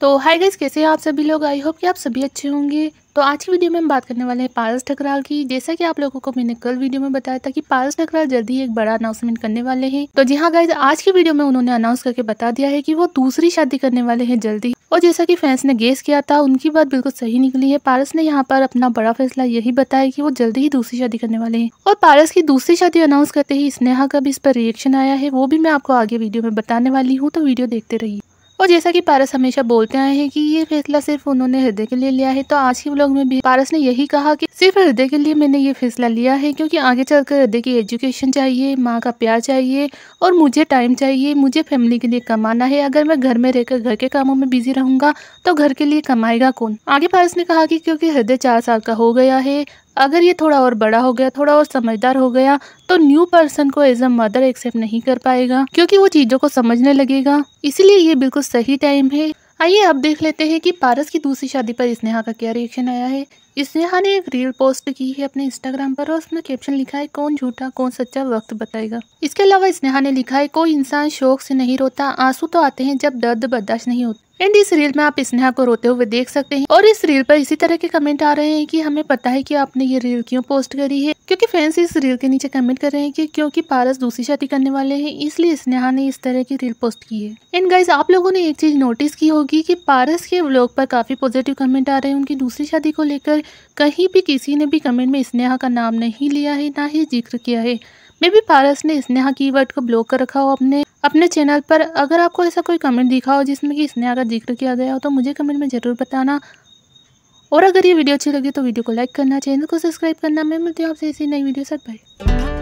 तो hi guys कैसे हैं आप सभी लोग आई होप कि आप सभी अच्छे होंगे तो आज की वीडियो में हम बात करने वाले हैं पारस ठकराल की जैसा कि आप लोगों को मैंने कल वीडियो में बताया था कि पारस ठकराल जल्दी ही एक बड़ा अनाउंसमेंट करने वाले हैं तो जी हाँ गाइज आज की वीडियो में उन्होंने अनाउंस करके बता दिया है कि वो दूसरी शादी करने वाले हैं जल्दी और जैसा कि फैंस ने गेस किया था उनकी बात बिल्कुल सही निकली है पारस ने यहाँ पर अपना बड़ा फैसला यही बताया कि वो जल्दी ही दूसरी शादी करने वाले हैं और पारस की दूसरी शादी अनाउंस करते ही स्नेहा का भी इस पर रिएक्शन आया है वो भी मैं आपको आगे वीडियो में बताने वाली हूँ तो वीडियो देखते रहिए और जैसा कि पारस हमेशा बोलते आए हैं कि ये फैसला सिर्फ उन्होंने हृदय के लिए लिया है तो आज के ब्लॉग में भी पारस ने यही कहा कि सिर्फ हृदय के लिए मैंने ये फैसला लिया है क्योंकि आगे चलकर हृदय की एजुकेशन चाहिए माँ का प्यार चाहिए और मुझे टाइम चाहिए मुझे फैमिली के लिए कमाना है अगर मैं घर में रहकर घर के कामों में बिजी रहूंगा तो घर के लिए कमाएगा कौन आगे पारस ने कहा की क्योंकि हृदय चार साल का हो गया है अगर ये थोड़ा और बड़ा हो गया थोड़ा और समझदार हो गया तो न्यू पर्सन को एज अ मदर एक्सेप्ट नहीं कर पाएगा क्योंकि वो चीज़ों को समझने लगेगा इसीलिए ये बिल्कुल सही टाइम है आइए अब देख लेते हैं कि पारस की दूसरी शादी पर स्नेहा का क्या रिएक्शन आया है स्नेहा ने एक रील पोस्ट की है अपने इंस्टाग्राम पर और उसमें कैप्शन लिखा है कौन झूठा कौन सच्चा वक्त बताएगा इसके अलावा स्नेहा ने लिखा है कोई इंसान शौक से नहीं रोता आंसू तो आते हैं जब दर्द बर्दाश्त नहीं होता एंड इस रील में आप स्नेहा को रोते हुए देख सकते हैं और इस रील पर इसी तरह के कमेंट आ रहे हैं कि हमें पता है कि आपने ये रील क्यों पोस्ट करी है क्योंकि फैंस इस रील के नीचे कमेंट कर रहे हैं कि क्योंकि पारस दूसरी शादी करने वाले हैं इसलिए स्नेहा ने इस तरह की रील पोस्ट की है एंड गाइज आप लोगों ने एक चीज नोटिस की होगी की पारस के ब्लॉग पर काफी पॉजिटिव कमेंट आ रहे हैं उनकी दूसरी शादी को लेकर कहीं भी किसी ने भी कमेंट में स्नेहा का नाम नहीं लिया है ना ही जिक्र किया है बेबी पारस ने स्नेहा की वर्ड को ब्लॉक कर रखा हो अपने अपने चैनल पर अगर आपको ऐसा कोई कमेंट दिखा हो जिसमें कि स्नेहा का जिक्र किया गया हो तो मुझे कमेंट में ज़रूर बताना और अगर ये वीडियो अच्छी लगी तो वीडियो को लाइक करना चैनल को सब्सक्राइब करना मैं मिलती हूँ आपसे इसी नई वीडियो से भाई